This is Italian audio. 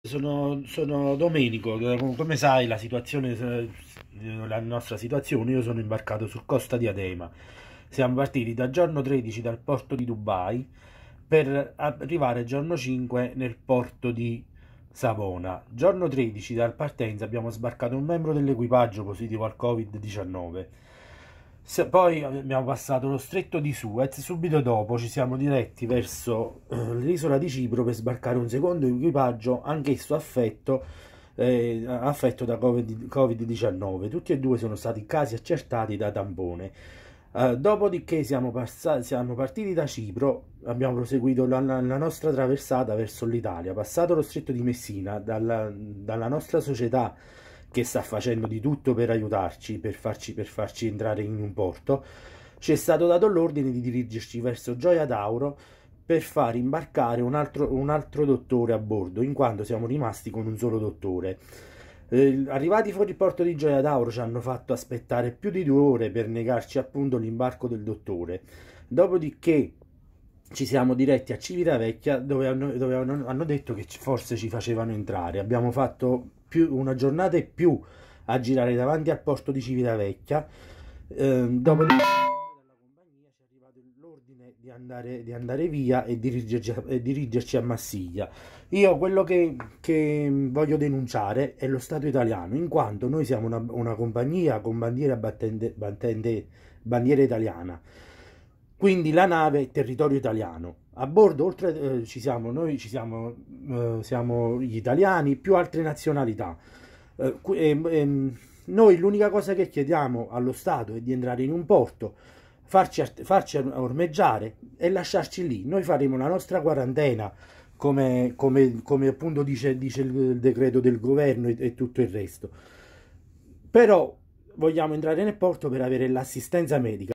Sono, sono, Domenico, come sai la, eh, la nostra situazione, io sono imbarcato su Costa di Adema. Siamo partiti da giorno 13 dal porto di Dubai per arrivare giorno 5 nel porto di Savona. Giorno 13 dal partenza abbiamo sbarcato un membro dell'equipaggio positivo al Covid-19. Se poi abbiamo passato lo stretto di Suez, subito dopo ci siamo diretti verso eh, l'isola di Cipro per sbarcare un secondo equipaggio, anch'esso affetto, eh, affetto da Covid-19. Tutti e due sono stati casi accertati da tampone. Uh, eh, dopodiché siamo, passati, siamo, partiti da Cipro, abbiamo proseguito la, la, nostra traversata verso l'Italia, passato lo stretto di Messina, dalla, dalla nostra società che sta facendo di tutto per aiutarci, per farci, per farci entrare in un porto, ci è stato dato l'ordine di dirigerci verso Gioia d'Auro per far imbarcare un altro, un altro dottore a bordo, in quanto siamo rimasti con un solo dottore. Eh, arrivati fuori porto di Gioia d'Auro ci hanno fatto aspettare più di due ore per negarci appunto l'imbarco del dottore. Dopodiché ci siamo diretti a Civitavecchia dove hanno, dove hanno, detto che forse ci facevano entrare. Abbiamo fatto più, una giornata e più a girare davanti al posto di Civitavecchia. Eh, dopo dalla compagnia ci è arrivato l'ordine di andare, di andare via e dirigerci, e dirigerci, a Massiglia. Io quello che, che, voglio denunciare è lo Stato italiano, in quanto noi siamo una, una compagnia con bandiera battente, battente, bandiera italiana. Quindi la nave è territorio italiano. A bordo oltre eh, ci siamo noi, ci siamo, eh, siamo gli italiani più altre nazionalità. Eh, ehm, ehm, noi l'unica cosa che chiediamo allo Stato è di entrare in un porto, farci, farci ormeggiare e lasciarci lì. Noi faremo la nostra quarantena. Come, come, come, appunto dice, dice, il decreto del governo e, e, tutto il resto. Però vogliamo entrare nel porto per avere l'assistenza medica.